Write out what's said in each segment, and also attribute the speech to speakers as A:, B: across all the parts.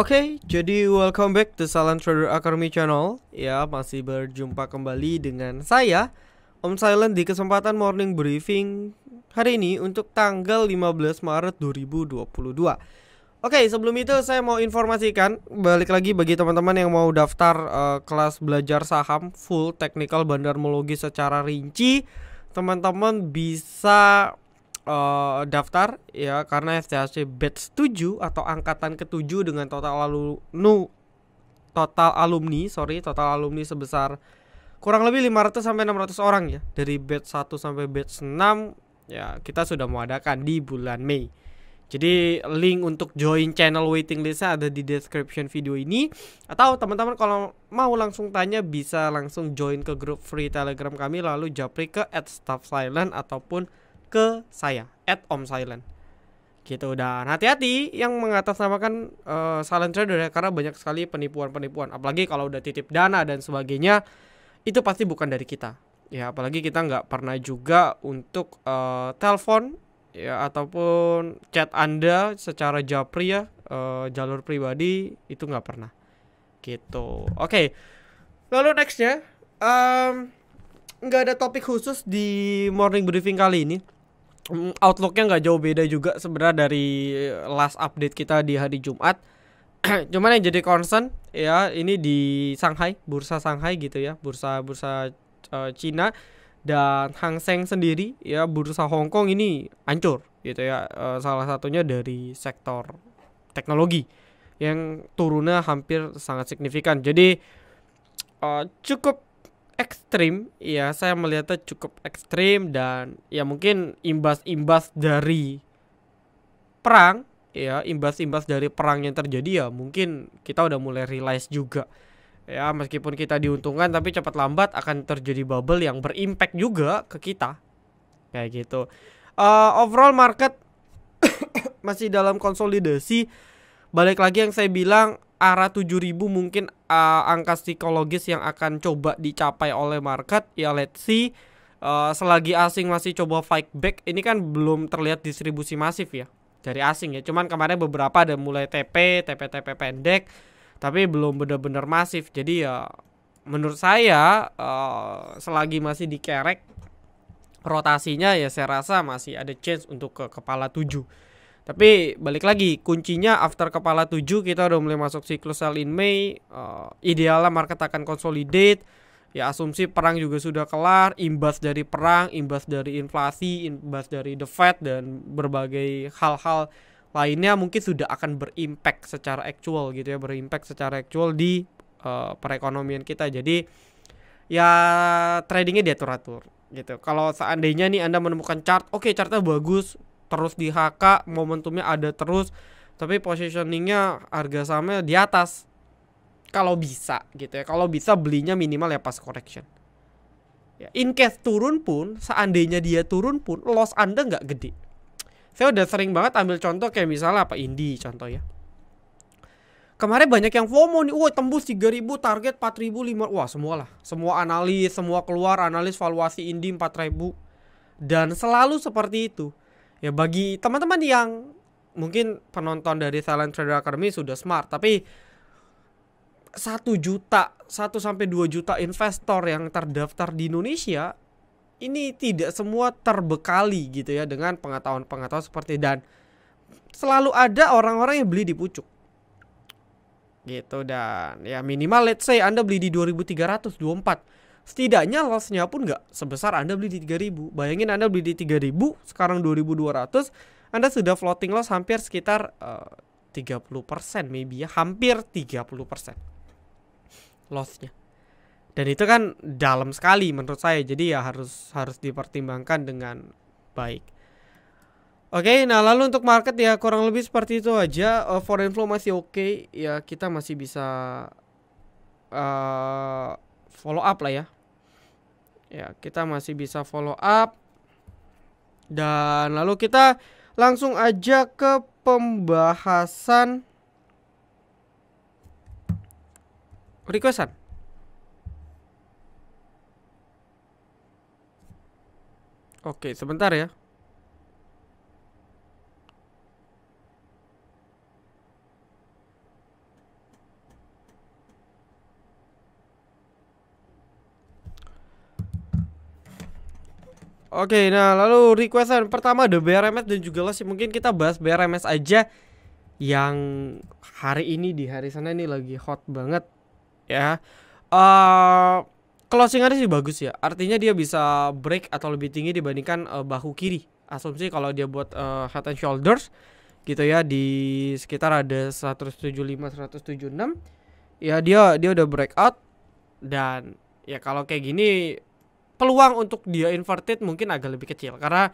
A: Oke, okay, jadi welcome back to Salon Trader Academy channel. Ya, masih berjumpa kembali dengan saya Om Silent di kesempatan morning briefing hari ini untuk tanggal 15 Maret 2022. Oke, okay, sebelum itu saya mau informasikan balik lagi bagi teman-teman yang mau daftar uh, kelas belajar saham full technical bandarmologi secara rinci, teman-teman bisa uh, daftar ya karena FTHC batch 7 atau angkatan ke-7 dengan total lalu nu total alumni, sorry, total alumni sebesar kurang lebih 500 sampai 600 orang ya dari batch 1 sampai batch 6 ya kita sudah mengadakan di bulan Mei. Jadi link untuk join channel waiting listnya ada di description video ini Atau teman-teman kalau mau langsung tanya bisa langsung join ke grup free telegram kami Lalu japri ke at staff silent ataupun ke saya at Om Silent gitu dan hati-hati yang mengatasnamakan uh, silent trader ya karena banyak sekali penipuan-penipuan apalagi kalau udah titip dana dan sebagainya itu pasti bukan dari kita ya apalagi kita nggak pernah juga untuk uh, telepon ya ataupun chat anda secara japri ya uh, jalur pribadi itu nggak pernah gitu oke okay. lalu nextnya um, nggak ada topik khusus di morning briefing kali ini Hmm, outlooknya nggak jauh beda juga sebenarnya dari eh, last update kita di hari Jumat. Cuman yang jadi concern ya ini di Shanghai, bursa Shanghai gitu ya, bursa bursa uh, eh, Cina dan Hang Seng sendiri ya bursa Hong Kong ini hancur gitu ya. Uh, salah satunya dari sektor teknologi yang turunnya hampir sangat signifikan. Jadi uh, cukup ekstrim ya saya melihatnya cukup ekstrim dan ya mungkin imbas-imbas dari perang ya imbas-imbas dari perang yang terjadi ya mungkin kita udah mulai realize juga ya meskipun kita diuntungkan tapi cepat lambat akan terjadi bubble yang berimpact juga ke kita kayak gitu uh, overall market masih dalam konsolidasi balik lagi yang saya bilang arah 7000 mungkin uh, angka psikologis yang akan coba dicapai oleh market ya let's see uh, selagi asing masih coba fight back ini kan belum terlihat distribusi masif ya dari asing ya cuman kemarin beberapa ada mulai TP TP TP pendek tapi belum benar-benar masif jadi ya menurut saya uh, selagi masih dikerek rotasinya ya saya rasa masih ada chance untuk ke kepala 7 tapi balik lagi kuncinya after kepala 7 kita udah mulai masuk siklus sell in May. Uh, idealnya market akan consolidate. Ya asumsi perang juga sudah kelar, imbas dari perang, imbas dari inflasi, imbas dari the Fed dan berbagai hal-hal lainnya mungkin sudah akan berimpact secara actual gitu ya, berimpact secara actual di uh, perekonomian kita. Jadi ya tradingnya diatur-atur gitu. Kalau seandainya nih Anda menemukan chart, oke okay, chartnya bagus, terus di HK momentumnya ada terus tapi positioningnya harga sama di atas kalau bisa gitu ya kalau bisa belinya minimal ya pas correction ya in case turun pun seandainya dia turun pun loss anda nggak gede saya udah sering banget ambil contoh kayak misalnya apa Indi contoh ya kemarin banyak yang FOMO nih, wah tembus 3000 target 4000 5 wah semualah. Semua analis, semua keluar analis valuasi Indi 4000 dan selalu seperti itu ya bagi teman-teman yang mungkin penonton dari talent Trader Academy sudah smart tapi satu juta satu sampai dua juta investor yang terdaftar di Indonesia ini tidak semua terbekali gitu ya dengan pengetahuan-pengetahuan seperti dan selalu ada orang-orang yang beli di pucuk gitu dan ya minimal let's say Anda beli di dua ribu tiga ratus dua empat setidaknya lossnya pun nggak sebesar Anda beli di 3000. Bayangin Anda beli di 3000, sekarang 2200, Anda sudah floating loss hampir sekitar eh, uh, 30% maybe ya, hampir 30% lossnya. Dan itu kan dalam sekali menurut saya, jadi ya harus harus dipertimbangkan dengan baik. Oke, okay, nah lalu untuk market ya kurang lebih seperti itu aja. Uh, foreign flow masih oke, okay. ya kita masih bisa uh, follow up lah ya. Ya, kita masih bisa follow up. Dan lalu kita langsung aja ke pembahasan requestan. Oke, sebentar ya. Oke, nah lalu requestan pertama ada BRMS dan juga lo sih Mungkin kita bahas BRMS aja yang hari ini di hari sana ini lagi hot banget ya. Uh, eh, ada sih bagus ya. Artinya dia bisa break atau lebih tinggi dibandingkan uh, bahu kiri. Asumsi kalau dia buat uh, head and shoulders gitu ya di sekitar ada 175 176 ya dia dia udah breakout dan ya kalau kayak gini peluang untuk dia inverted mungkin agak lebih kecil karena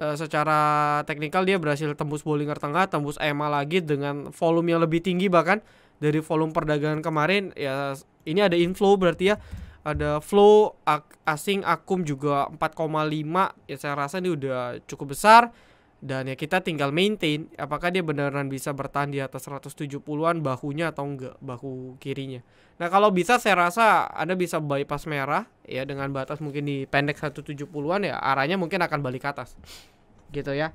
A: e, secara teknikal dia berhasil tembus Bollinger Tengah, tembus EMA lagi dengan volume yang lebih tinggi bahkan dari volume perdagangan kemarin ya ini ada inflow berarti ya ada flow asing akum juga 4,5 ya saya rasa ini udah cukup besar dan ya kita tinggal maintain apakah dia beneran bisa bertahan di atas 170-an bahunya atau enggak bahu kirinya. Nah, kalau bisa saya rasa Anda bisa bypass merah ya dengan batas mungkin di pendek 170-an ya arahnya mungkin akan balik ke atas. Gitu ya.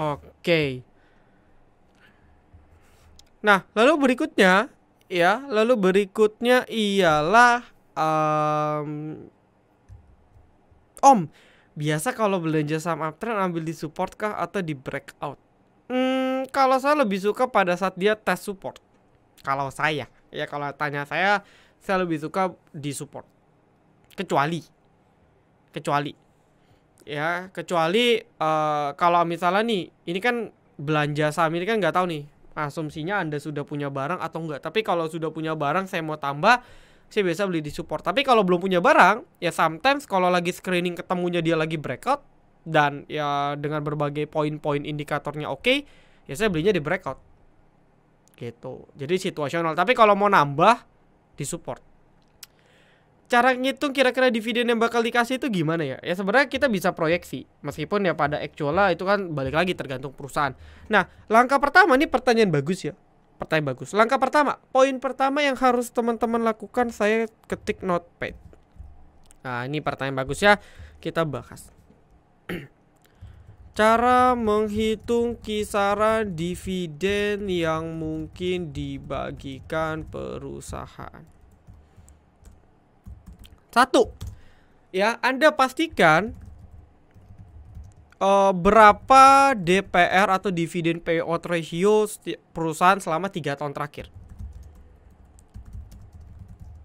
A: Oke. Okay. Nah, lalu berikutnya ya. Lalu berikutnya ialah um, Om, biasa kalau belanja saham uptrend ambil di support kah atau di breakout? Hmm, kalau saya lebih suka pada saat dia tes support. Kalau saya, ya kalau tanya saya, saya lebih suka di support. Kecuali kecuali ya kecuali uh, kalau misalnya nih ini kan belanja saham ini kan nggak tahu nih asumsinya Anda sudah punya barang atau enggak. Tapi kalau sudah punya barang saya mau tambah, saya biasa beli di support. Tapi kalau belum punya barang, ya sometimes kalau lagi screening ketemunya dia lagi breakout dan ya dengan berbagai poin-poin indikatornya oke, okay, ya saya belinya di breakout. Gitu. Jadi situasional. Tapi kalau mau nambah di support cara ngitung kira-kira dividen yang bakal dikasih itu gimana ya? Ya sebenarnya kita bisa proyeksi, meskipun ya pada lah itu kan balik lagi tergantung perusahaan. Nah, langkah pertama ini pertanyaan bagus ya. Pertanyaan bagus. Langkah pertama, poin pertama yang harus teman-teman lakukan saya ketik notepad. Nah, ini pertanyaan bagus ya. Kita bahas. Cara menghitung kisaran dividen yang mungkin dibagikan perusahaan. Satu, ya Anda pastikan uh, berapa DPR atau dividend payout ratio perusahaan selama tiga tahun terakhir.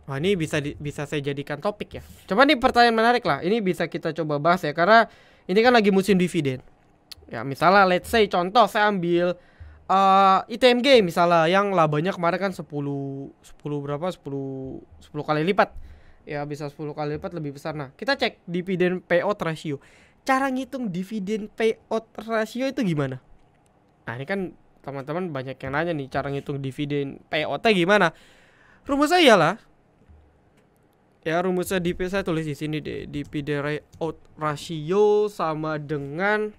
A: Wah ini bisa di, bisa saya jadikan topik ya. Coba nih pertanyaan menarik lah. Ini bisa kita coba bahas ya karena ini kan lagi musim dividen. Ya misalnya let's say contoh saya ambil uh, eh, ITMG misalnya yang labanya kemarin kan 10 10 berapa 10 10 kali lipat ya bisa 10 kali lipat lebih besar. Nah, kita cek dividen payout ratio. Cara ngitung dividen payout ratio itu gimana? Nah, ini kan teman-teman banyak yang nanya nih cara ngitung dividen payout-nya gimana? Rumusnya ialah, ya rumusnya di saya tulis di sini deh Dividen payout ratio sama dengan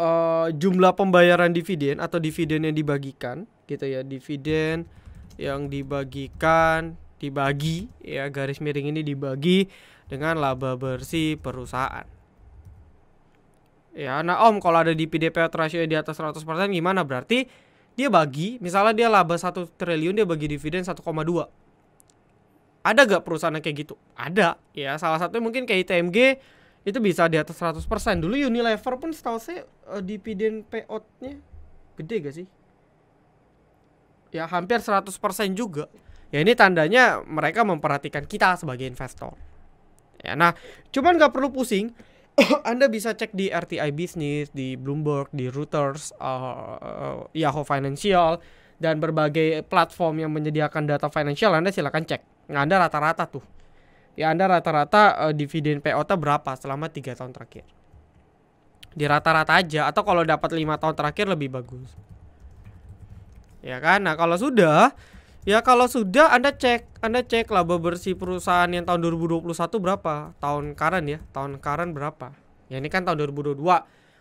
A: uh, jumlah pembayaran dividen atau dividen yang dibagikan gitu ya dividen yang dibagikan dibagi ya garis miring ini dibagi dengan laba bersih perusahaan. Ya, nah Om kalau ada di PDP rasio di atas 100% gimana? Berarti dia bagi, misalnya dia laba 1 triliun dia bagi dividen 1,2. Ada gak perusahaan yang kayak gitu? Ada. Ya, salah satunya mungkin kayak ITMG itu bisa di atas 100%. Dulu Unilever pun setahu saya uh, dividen payout-nya gede gak sih? Ya, hampir 100% juga. Ya ini tandanya mereka memperhatikan kita sebagai investor. Ya, nah, cuman nggak perlu pusing. Anda bisa cek di RTI Business, di Bloomberg, di Reuters, uh, uh, Yahoo Financial, dan berbagai platform yang menyediakan data financial Anda silakan cek. Nah, Anda rata-rata tuh. Ya Anda rata-rata uh, dividen po berapa selama 3 tahun terakhir. Di rata-rata aja atau kalau dapat 5 tahun terakhir lebih bagus. Ya kan? Nah, kalau sudah Ya kalau sudah Anda cek, Anda cek laba bersih perusahaan yang tahun 2021 berapa? Tahun karen ya, tahun karen berapa? Ya ini kan tahun 2022.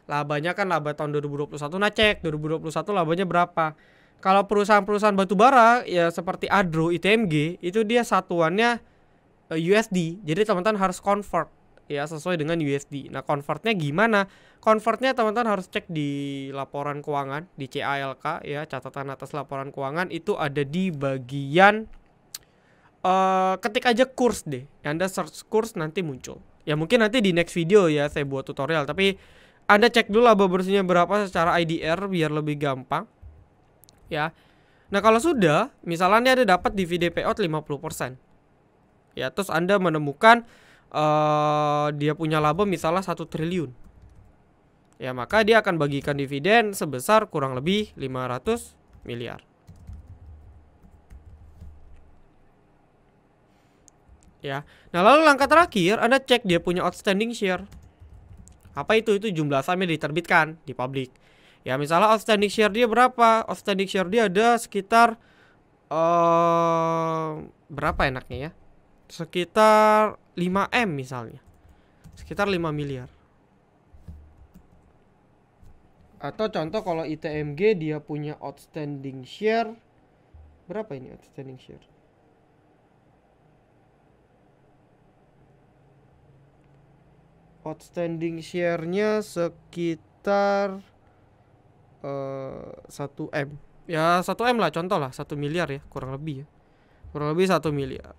A: Labanya kan laba tahun 2021. Nah, cek 2021 labanya berapa. Kalau perusahaan-perusahaan batubara ya seperti Adro, ITMG, itu dia satuannya eh, USD. Jadi teman-teman harus convert ya sesuai dengan USD. Nah, convertnya gimana? Convertnya teman-teman harus cek di laporan keuangan di CALK ya, catatan atas laporan keuangan itu ada di bagian uh, ketik aja kurs deh. Anda search kurs nanti muncul. Ya mungkin nanti di next video ya saya buat tutorial, tapi Anda cek dulu laba bersihnya berapa secara IDR biar lebih gampang. Ya. Nah, kalau sudah, misalnya Anda dapat dividen payout 50%. Ya, terus Anda menemukan uh, dia punya laba misalnya satu triliun ya maka dia akan bagikan dividen sebesar kurang lebih 500 miliar ya nah lalu langkah terakhir anda cek dia punya outstanding share apa itu itu jumlah saham yang diterbitkan di publik ya misalnya outstanding share dia berapa outstanding share dia ada sekitar uh, berapa enaknya ya sekitar 5M misalnya. Sekitar 5 miliar. Atau contoh kalau ITMG dia punya outstanding share berapa ini outstanding share? Outstanding share-nya sekitar uh, eh, 1M. Ya, 1M lah contoh lah, 1 miliar ya, kurang lebih ya. Kurang lebih 1 miliar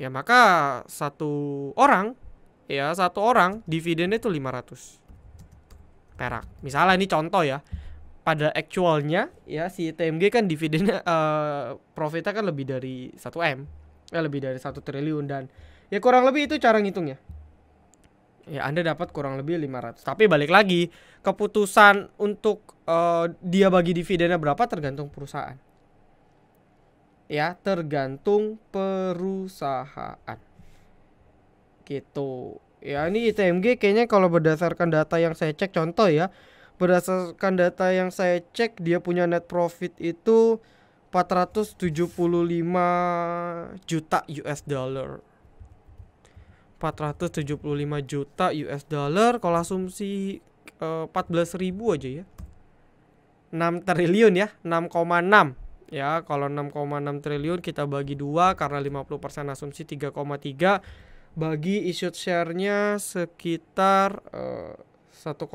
A: ya maka satu orang ya satu orang dividennya itu 500 perak misalnya ini contoh ya pada actualnya ya si TMG kan dividennya uh, eh, profitnya kan lebih dari 1 M ya lebih dari satu triliun dan ya kurang lebih itu cara ngitungnya ya Anda dapat kurang lebih 500 tapi balik lagi keputusan untuk uh, dia bagi dividennya berapa tergantung perusahaan ya tergantung perusahaan gitu ya ini ITMG kayaknya kalau berdasarkan data yang saya cek contoh ya berdasarkan data yang saya cek dia punya net profit itu 475 juta US dollar 475 juta US dollar kalau asumsi uh, eh, 14 ribu aja ya 6 triliun ya 6,6 ya kalau 6,6 triliun kita bagi dua karena 50% asumsi 3,3 bagi issued share-nya sekitar uh, eh, 1,1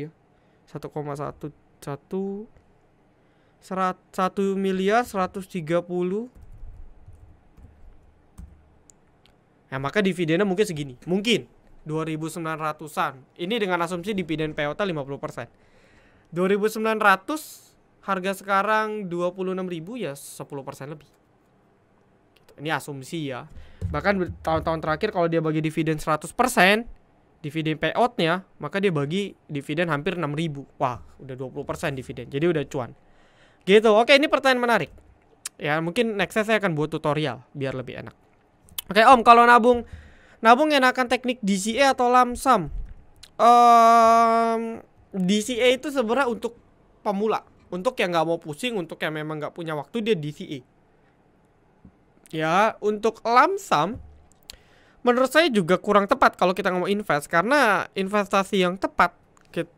A: ya 1,1 1 1 miliar 130 Ya maka dividennya mungkin segini. Mungkin 2.900-an. Ini dengan asumsi dividen POTA 50%. 2.900 harga sekarang 26.000 ya 10% lebih. Gitu. Ini asumsi ya. Bahkan tahun-tahun terakhir kalau dia bagi dividen 100%, dividen payout-nya, maka dia bagi dividen hampir 6.000. Wah, udah 20% dividen. Jadi udah cuan. Gitu. Oke, ini pertanyaan menarik. Ya, mungkin next saya akan buat tutorial biar lebih enak. Oke, Om, kalau nabung nabung enakan teknik DCA atau lamsam? Um, DCA itu sebenarnya untuk pemula untuk yang nggak mau pusing, untuk yang memang nggak punya waktu dia DCE. Ya, untuk lamsam menurut saya juga kurang tepat kalau kita mau invest karena investasi yang tepat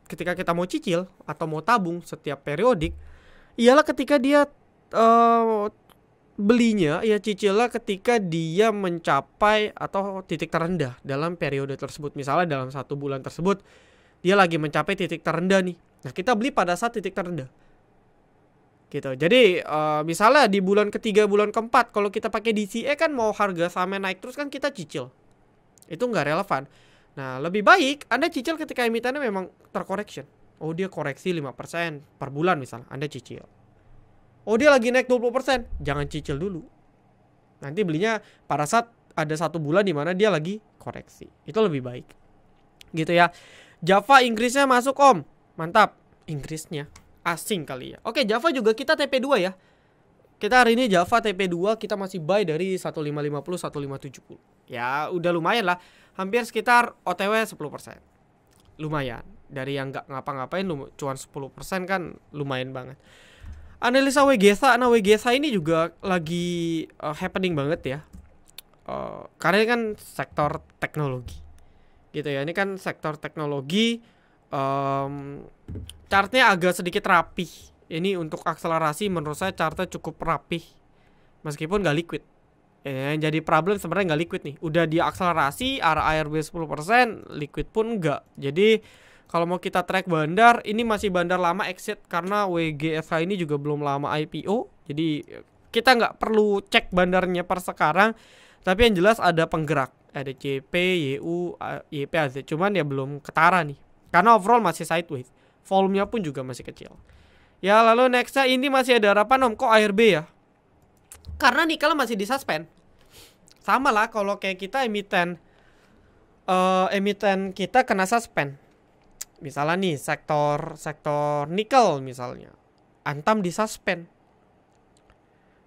A: ketika kita mau cicil atau mau tabung setiap periodik ialah ketika dia uh, belinya ya cicilnya ketika dia mencapai atau titik terendah dalam periode tersebut misalnya dalam satu bulan tersebut dia lagi mencapai titik terendah nih nah kita beli pada saat titik terendah gitu. Jadi uh, misalnya di bulan ketiga, bulan keempat, kalau kita pakai DCE kan mau harga sama naik terus kan kita cicil. Itu nggak relevan. Nah, lebih baik Anda cicil ketika emitennya memang terkoreksi. Oh, dia koreksi 5% per bulan misalnya, Anda cicil. Oh, dia lagi naik 20%, jangan cicil dulu. Nanti belinya pada saat ada satu bulan di mana dia lagi koreksi. Itu lebih baik. Gitu ya. Java Inggrisnya masuk, Om. Mantap. Inggrisnya asing kali ya. Oke, Java juga kita TP2 ya. Kita hari ini Java TP2 kita masih buy dari 1550 1570. Ya, udah lumayan lah. Hampir sekitar OTW 10%. Lumayan. Dari yang nggak ngapa-ngapain cuan 10% kan lumayan banget. Analisa WGSA, nah WGSA ini juga lagi uh, happening banget ya. Uh, karena ini kan sektor teknologi. Gitu ya. Ini kan sektor teknologi um, chartnya agak sedikit rapih. Ini untuk akselerasi menurut saya chartnya cukup rapih. Meskipun nggak liquid. eh, jadi problem sebenarnya nggak liquid nih. Udah di akselerasi arah ARB 10%, liquid pun nggak. Jadi kalau mau kita track bandar, ini masih bandar lama exit karena WGSH ini juga belum lama IPO. Jadi kita nggak perlu cek bandarnya per sekarang. Tapi yang jelas ada penggerak, ada CP, YU, YP, AZ. Cuman ya belum ketara nih. Karena overall masih sideways. Volumenya pun juga masih kecil. Ya lalu nextnya ini masih ada harapan om. Kok ARB ya? Karena nikel masih disuspend. Sama lah kalau kayak kita emiten. Uh, emiten kita kena suspend. Misalnya nih sektor sektor nikel misalnya. Antam di suspend.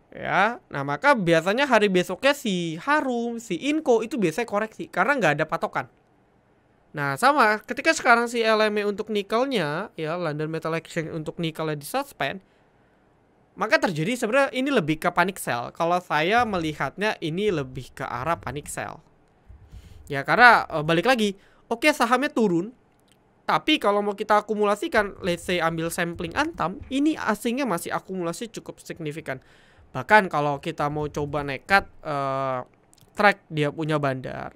A: ya nah maka biasanya hari besoknya si Harum si Inko itu biasanya koreksi karena nggak ada patokan Nah, sama ketika sekarang si LME untuk nikelnya ya London Metal Exchange untuk nikelnya di suspend maka terjadi sebenarnya ini lebih ke panic sell. Kalau saya melihatnya ini lebih ke arah panic sell. Ya karena e, balik lagi, oke okay, sahamnya turun, tapi kalau mau kita akumulasikan, let's say ambil sampling antam, ini asingnya masih akumulasi cukup signifikan. Bahkan kalau kita mau coba nekat e, track dia punya bandar,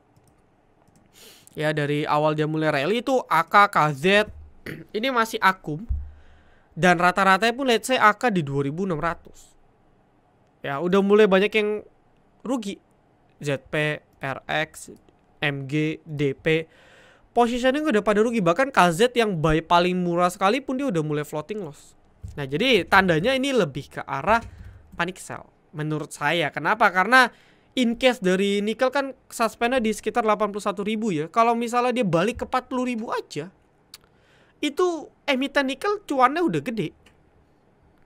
A: ya dari awal dia mulai rally itu AK KZ ini masih akum dan rata-rata pun let's say AK di 2600 ya udah mulai banyak yang rugi ZP RX MG DP positioning udah pada rugi bahkan KZ yang buy paling murah sekalipun dia udah mulai floating loss nah jadi tandanya ini lebih ke arah panic sell menurut saya kenapa karena in case dari nikel kan suspendnya di sekitar ribu ya. Kalau misalnya dia balik ke ribu aja, itu emiten nikel cuannya udah gede.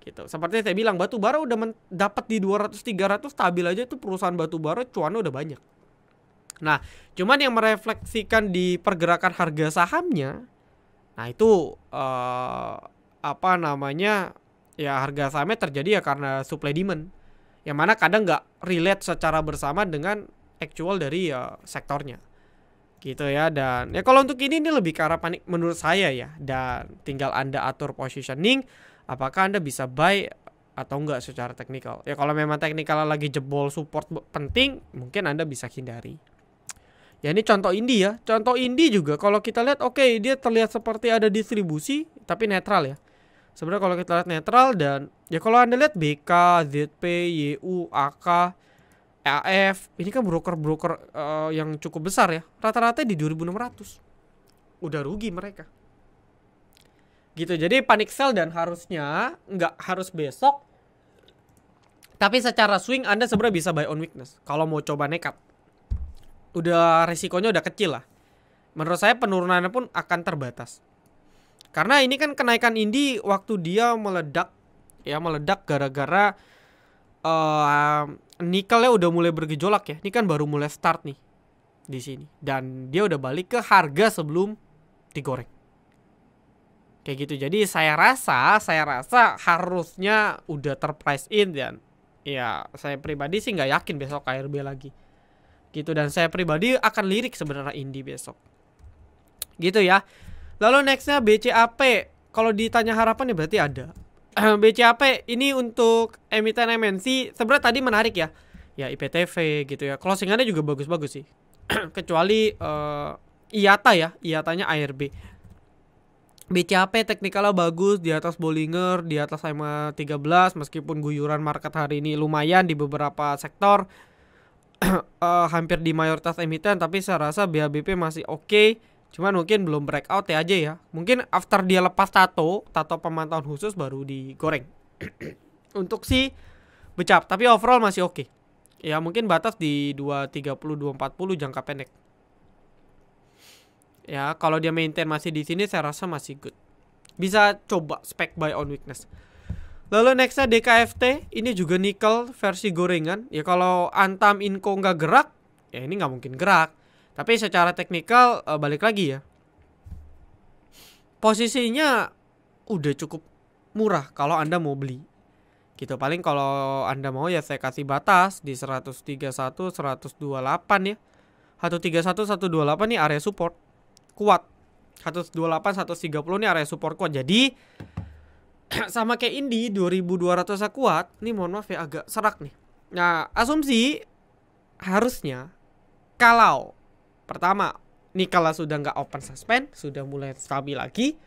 A: Gitu. Seperti saya bilang batu bara udah dapat di 200 300 stabil aja itu perusahaan batu bara cuannya udah banyak. Nah, cuman yang merefleksikan di pergerakan harga sahamnya nah itu uh, apa namanya? ya harga sahamnya terjadi ya karena supply demand yang mana kadang nggak relate secara bersama dengan actual dari ya, sektornya gitu ya dan ya kalau untuk ini ini lebih ke arah panik menurut saya ya dan tinggal anda atur positioning apakah anda bisa buy atau enggak secara teknikal ya kalau memang teknikal lagi jebol support penting mungkin anda bisa hindari ya ini contoh indi ya contoh indi juga kalau kita lihat oke okay, dia terlihat seperti ada distribusi tapi netral ya sebenarnya kalau kita lihat netral dan Ya kalau Anda lihat BK, ZP, YU, AK, EAF, ini kan broker-broker uh, yang cukup besar ya. Rata-rata di 2600. Udah rugi mereka. Gitu. Jadi panik sell dan harusnya nggak harus besok. Tapi secara swing Anda sebenarnya bisa buy on weakness kalau mau coba nekat. Udah resikonya udah kecil lah. Menurut saya penurunannya pun akan terbatas. Karena ini kan kenaikan Indi waktu dia meledak ya meledak gara-gara uh, nikelnya udah mulai bergejolak ya. Ini kan baru mulai start nih di sini dan dia udah balik ke harga sebelum digoreng. Kayak gitu. Jadi saya rasa, saya rasa harusnya udah terprice in dan ya saya pribadi sih nggak yakin besok KRB lagi. Gitu dan saya pribadi akan lirik sebenarnya Indi besok. Gitu ya. Lalu nextnya BCAP. Kalau ditanya harapan ya berarti ada. Eh, BCAP ini untuk emiten MNC sebenarnya tadi menarik ya. Ya IPTV gitu ya. Closingannya juga bagus-bagus sih. Kecuali uh, eh, IATA ya, IATA-nya ARB. BCAP teknikalnya bagus di atas Bollinger, di atas SMA 13 meskipun guyuran market hari ini lumayan di beberapa sektor uh, hampir di mayoritas emiten tapi saya rasa BABP masih oke. Okay Cuman mungkin belum breakout ya aja ya. Mungkin after dia lepas tato, tato pemantauan khusus baru digoreng. Untuk si Becap, tapi overall masih oke. Okay. Ya mungkin batas di 230 240 jangka pendek. Ya, kalau dia maintain masih di sini saya rasa masih good. Bisa coba spec buy on weakness. Lalu nextnya DKFT, ini juga nikel versi gorengan. Ya kalau Antam inko nggak gerak, ya ini nggak mungkin gerak. Tapi secara teknikal uh, balik lagi ya. Posisinya udah cukup murah kalau Anda mau beli. Gitu paling kalau Anda mau ya saya kasih batas di 131 128 ya. 131 128 nih area support kuat. 128 130 nih area support kuat. Jadi sama kayak Indi 2200 kuat, nih mohon maaf ya agak serak nih. Nah, asumsi harusnya kalau Pertama, Nikola sudah nggak open suspend, sudah mulai stabil lagi.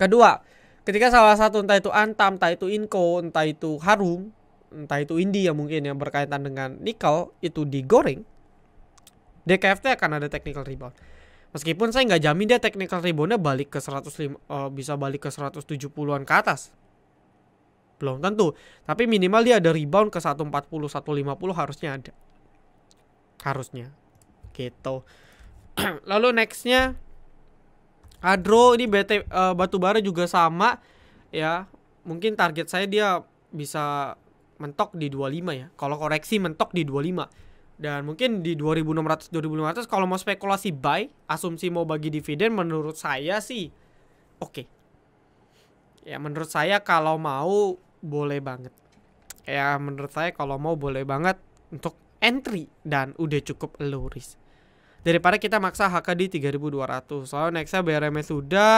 A: Kedua, ketika salah satu entah itu Antam, entah itu Inko, entah itu Harum, entah itu India mungkin yang berkaitan dengan nikel itu digoreng, DKFT akan ada technical rebound. Meskipun saya nggak jamin dia technical reboundnya balik ke 105, uh, eh, bisa balik ke 170-an ke atas. Belum tentu. Tapi minimal dia ada rebound ke 140, 150 harusnya ada. Harusnya gitu lalu nextnya Adro ini BT uh, e, Batubara juga sama ya mungkin target saya dia bisa mentok di 25 ya kalau koreksi mentok di 25 dan mungkin di 2600 2500 kalau mau spekulasi buy asumsi mau bagi dividen menurut saya sih oke okay. ya menurut saya kalau mau boleh banget ya menurut saya kalau mau boleh banget untuk entry dan udah cukup low risk daripada kita maksa HK di 3200 soalnya nextnya BRMS sudah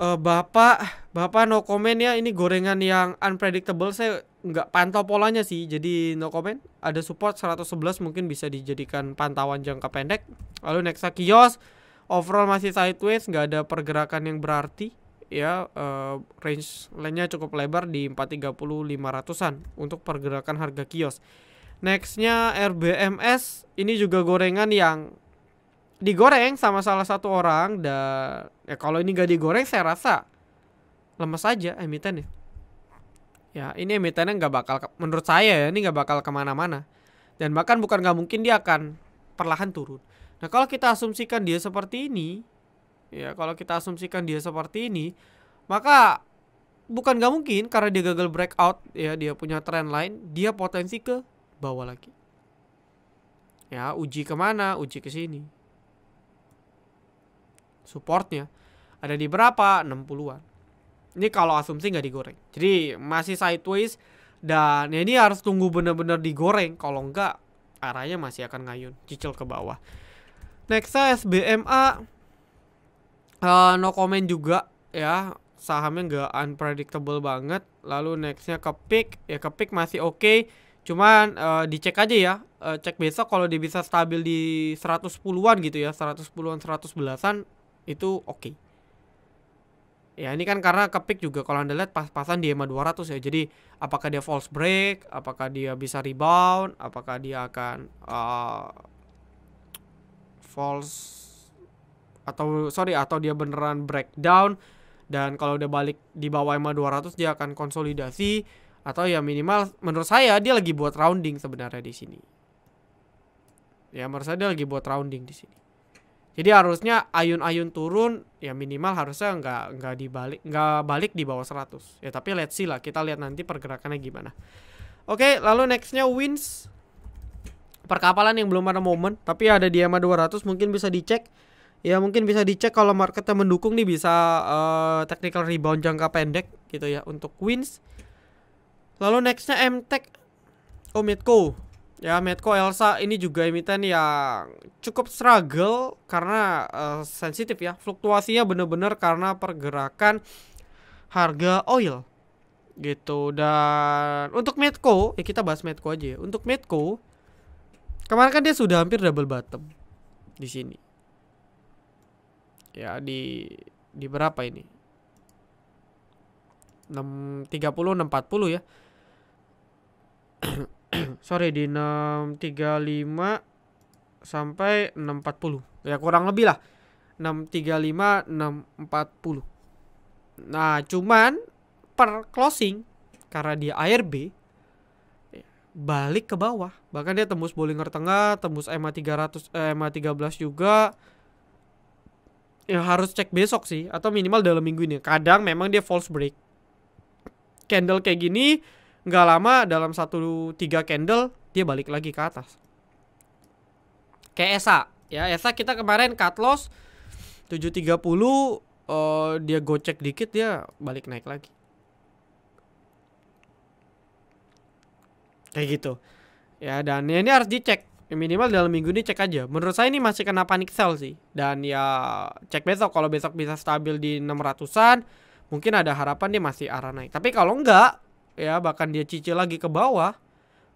A: uh, eh, bapak bapak no comment ya ini gorengan yang unpredictable saya nggak pantau polanya sih jadi no comment ada support 111 mungkin bisa dijadikan pantauan jangka pendek lalu nextnya kios overall masih sideways nggak ada pergerakan yang berarti ya uh, eh, range lainnya cukup lebar di 430 500-an untuk pergerakan harga kios. Nextnya RBMS ini juga gorengan yang digoreng sama salah satu orang dan ya kalau ini gak digoreng saya rasa lemes aja emiten ya. Ya ini emitennya nggak bakal menurut saya ya ini nggak bakal kemana-mana dan bahkan bukan nggak mungkin dia akan perlahan turun. Nah kalau kita asumsikan dia seperti ini ya kalau kita asumsikan dia seperti ini maka bukan nggak mungkin karena dia gagal breakout ya dia punya trend line dia potensi ke bawa lagi. Ya, uji kemana? Uji ke sini. Supportnya ada di berapa? 60-an. Ini kalau asumsi nggak digoreng. Jadi masih sideways dan ya ini harus tunggu benar-benar digoreng. Kalau nggak arahnya masih akan ngayun, cicil ke bawah. Nexa SBMA uh, eh, no comment juga ya sahamnya nggak unpredictable banget lalu nextnya ke pick ya ke pick masih oke okay. Cuman uh, dicek aja ya, uh, cek besok kalau dia bisa stabil di 110-an gitu ya, 110-an 111-an itu oke. Okay. Ya ini kan karena kepik juga kalau Anda lihat pas-pasan di EMA 200 ya. Jadi apakah dia false break, apakah dia bisa rebound, apakah dia akan uh, false atau sorry atau dia beneran breakdown dan kalau udah balik di bawah EMA 200 dia akan konsolidasi atau ya minimal menurut saya dia lagi buat rounding sebenarnya di sini ya menurut saya dia lagi buat rounding di sini jadi harusnya ayun-ayun turun ya minimal harusnya nggak nggak dibalik nggak balik di bawah 100 ya tapi let's see lah kita lihat nanti pergerakannya gimana oke lalu nextnya wins perkapalan yang belum ada momen tapi ada di EMA 200 mungkin bisa dicek ya mungkin bisa dicek kalau marketnya mendukung nih bisa uh, technical rebound jangka pendek gitu ya untuk wins Lalu nextnya MTech Oh Medco Ya Medco Elsa ini juga emiten yang cukup struggle karena uh, sensitif ya Fluktuasinya bener-bener karena pergerakan harga oil Gitu dan untuk Medco ya kita bahas Medco aja ya Untuk Medco kemarin kan dia sudah hampir double bottom di sini Ya di di berapa ini? 630 640 ya sorry di 635 sampai 640 ya kurang lebih lah 635 640 nah cuman per closing karena dia ARB balik ke bawah bahkan dia tembus Bollinger Tengah tembus EMA 300 eh, EMA 13 juga ya harus cek besok sih atau minimal dalam minggu ini kadang memang dia false break candle kayak gini nggak lama dalam satu tiga candle dia balik lagi ke atas kayak Esa ya Esa kita kemarin cut loss 730 uh, eh, dia gocek dikit dia balik naik lagi kayak gitu ya dan ini harus dicek ya, minimal dalam minggu ini cek aja menurut saya ini masih kena panic sell sih dan ya cek besok kalau besok bisa stabil di 600an mungkin ada harapan dia masih arah naik tapi kalau enggak ya bahkan dia cicil lagi ke bawah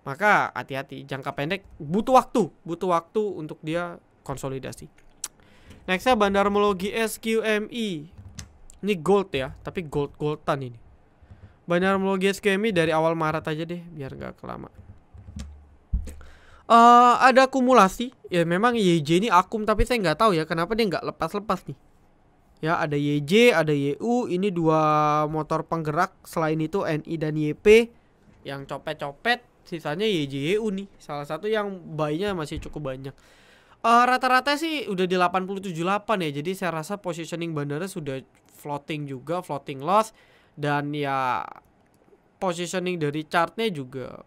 A: maka hati-hati jangka pendek butuh waktu butuh waktu untuk dia konsolidasi nextnya bandarmologi SQMI ini gold ya tapi gold goldan ini bandarmologi SQMI dari awal Maret aja deh biar gak kelama uh, eh, ada akumulasi ya memang YJ ini akum tapi saya nggak tahu ya kenapa dia nggak lepas-lepas nih ya ada YJ ada YU ini dua motor penggerak selain itu NI dan YP yang copet-copet sisanya YJ YU nih salah satu yang bayinya masih cukup banyak eh, rata-rata uh, rata -rata sih udah di 878 ya jadi saya rasa positioning bandara sudah floating juga floating loss dan ya positioning dari chartnya juga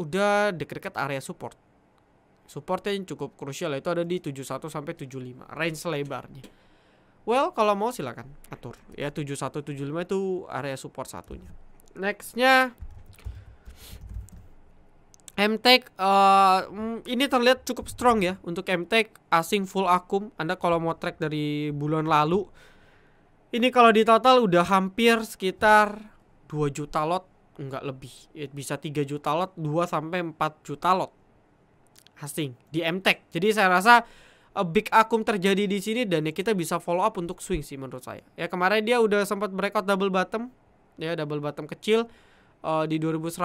A: udah dekat-dekat area support supportnya yang cukup krusial itu ada di 71 sampai 75 range lebarnya Well, kalau mau silakan atur. Ya 7175 itu area support satunya. Nextnya MTech eh, uh, mm, ini terlihat cukup strong ya untuk MTech asing full akum. Anda kalau mau track dari bulan lalu ini kalau di total udah hampir sekitar 2 juta lot enggak lebih. Ya, bisa 3 juta lot, 2 sampai 4 juta lot asing di MTech. Jadi saya rasa a eh, big akum terjadi di sini dan ya kita bisa follow up untuk swing sih menurut saya. Ya kemarin dia udah sempat breakout double bottom ya double bottom kecil uh, di 2100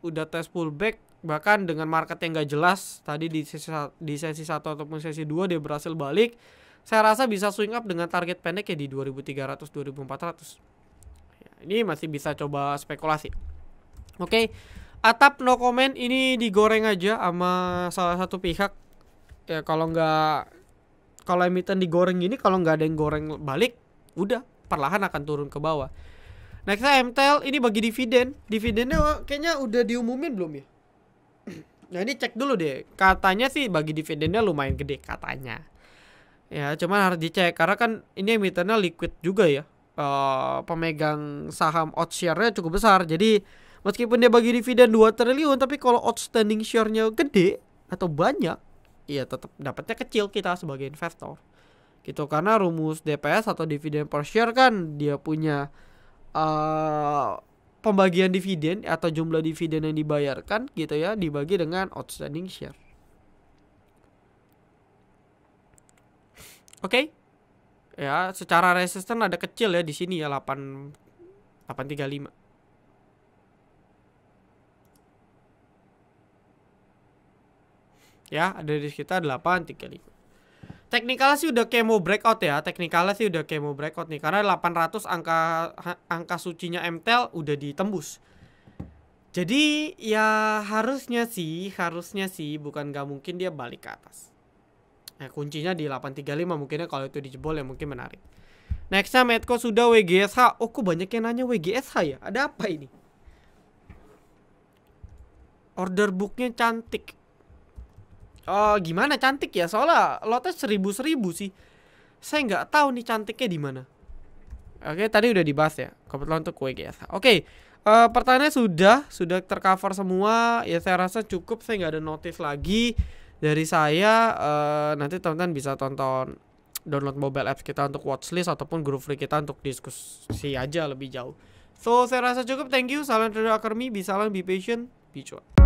A: udah tes pullback bahkan dengan market yang gak jelas tadi di sesi di sesi 1 ataupun sesi 2 dia berhasil balik. Saya rasa bisa swing up dengan target pendek ya di 2300 2400. Ya, ini masih bisa coba spekulasi. Oke. Okay. Atap no comment ini digoreng aja sama salah satu pihak ya kalau nggak kalau emiten digoreng gini kalau nggak ada yang goreng balik udah perlahan akan turun ke bawah nextnya MTL ini bagi dividen dividennya oh, kayaknya udah diumumin belum ya nah ini cek dulu deh katanya sih bagi dividennya lumayan gede katanya ya cuman harus dicek karena kan ini emitennya liquid juga ya uh, pemegang saham outshare-nya cukup besar jadi meskipun dia bagi dividen 2 triliun tapi kalau outstanding share-nya gede atau banyak ya tetap dapatnya kecil kita sebagai investor gitu karena rumus DPS atau dividen per share kan dia punya uh, pembagian dividen atau jumlah dividen yang dibayarkan gitu ya dibagi dengan outstanding share. Oke. Okay. Ya, secara resisten ada kecil ya di sini ya 8 835. ya ada di sekitar 835 teknikalnya sih udah mau breakout ya teknikalnya sih udah mau breakout nih karena 800 angka angka sucinya MTEL udah ditembus jadi ya harusnya sih harusnya sih bukan gak mungkin dia balik ke atas nah kuncinya di 835 mungkinnya kalau itu dijebol ya mungkin menarik Nextnya Medco sudah WGSH. Oh kok banyak yang nanya WGSH ya? Ada apa ini? Order booknya cantik. Oh, gimana cantik ya soalnya lotnya seribu seribu sih saya nggak tahu nih cantiknya di mana oke tadi udah dibahas ya kebetulan untuk kue guys oke okay, uh, eh, pertanyaannya sudah sudah tercover semua ya saya rasa cukup saya nggak ada notif lagi dari saya uh, nanti teman-teman bisa tonton download mobile apps kita untuk watchlist ataupun grup free kita untuk diskusi aja lebih jauh so saya rasa cukup thank you salam dari Akarmi be lebih be patient be joy